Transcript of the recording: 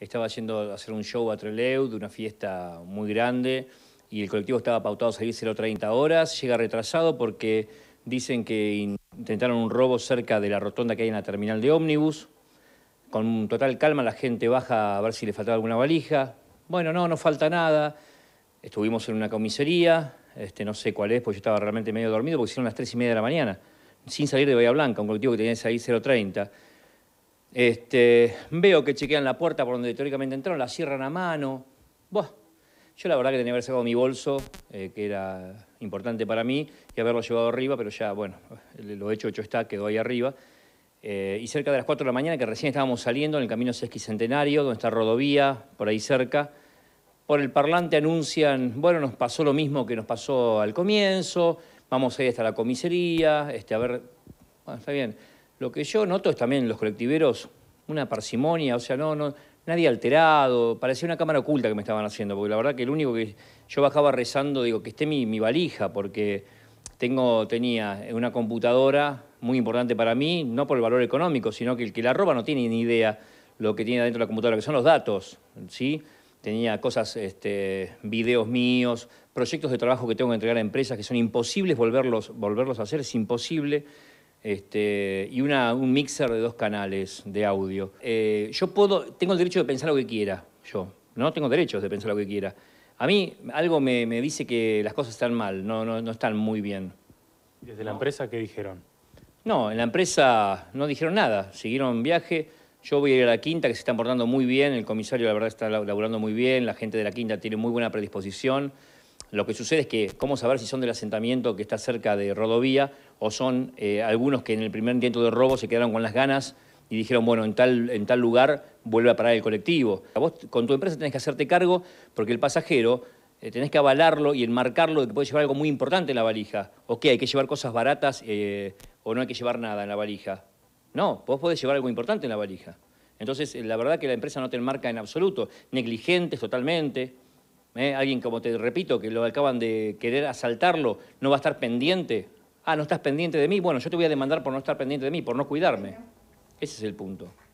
estaba yendo a hacer un show a Treleu de una fiesta muy grande y el colectivo estaba pautado a salir 0.30 horas, llega retrasado porque dicen que intentaron un robo cerca de la rotonda que hay en la terminal de ómnibus. Con total calma la gente baja a ver si le faltaba alguna valija. Bueno, no, no falta nada. Estuvimos en una comisaría, este, no sé cuál es, porque yo estaba realmente medio dormido, porque hicieron las 3 y media de la mañana, sin salir de Bahía Blanca, un colectivo que tenía que salir 0.30. Este, veo que chequean la puerta por donde teóricamente entraron, la cierran a mano. Yo la verdad que tenía que haber sacado mi bolso, eh, que era importante para mí, y haberlo llevado arriba, pero ya, bueno, lo hecho, hecho está, quedó ahí arriba. Eh, y cerca de las 4 de la mañana, que recién estábamos saliendo en el camino sesquicentenario, donde está Rodovía, por ahí cerca, por el parlante anuncian, bueno, nos pasó lo mismo que nos pasó al comienzo, vamos a ir hasta la comisaría, este, a ver, bueno, está bien lo que yo noto es también los colectiveros, una parsimonia, o sea, no, no, nadie alterado, parecía una cámara oculta que me estaban haciendo, porque la verdad que el único que yo bajaba rezando, digo, que esté mi, valija, porque tengo, tenía una computadora muy importante para mí, no por el valor económico, sino que el que la roba no tiene ni idea lo que tiene dentro de la computadora, que son los datos, ¿sí? Tenía cosas, este, videos míos, proyectos de trabajo que tengo que entregar a empresas que son imposibles volverlos, volverlos a hacer, es imposible. Este, y un mixer de dos canales de audio. Eh, yo puedo, tengo el derecho de pensar lo que quiera, yo, ¿no? Tengo derechos de pensar lo que quiera. A mí algo me, dice que las cosas están mal, no, no, no están muy bien. ¿Desde la empresa qué dijeron? No, en la empresa no dijeron nada, siguieron viaje. Yo voy a ir a la quinta, que se están portando muy bien, el comisario la verdad está laburando muy bien, la gente de la quinta tiene muy buena predisposición. Lo que sucede es que, ¿cómo saber si son del asentamiento que está cerca de Rodovía o son eh, algunos que en el primer intento de robo se quedaron con las ganas y dijeron, bueno, en tal, en tal lugar vuelve a parar el colectivo? Vos con tu empresa tenés que hacerte cargo porque el pasajero eh, tenés que avalarlo y enmarcarlo de que puede llevar algo muy importante en la valija. O que hay que llevar cosas baratas eh, o no hay que llevar nada en la valija. No, vos podés llevar algo importante en la valija. Entonces, la verdad que la empresa no te enmarca en absoluto. Negligentes totalmente. ¿Eh? Alguien, como te repito, que lo acaban de querer asaltarlo, no va a estar pendiente. Ah, no estás pendiente de mí. Bueno, yo te voy a demandar por no estar pendiente de mí, por no cuidarme. Ese es el punto.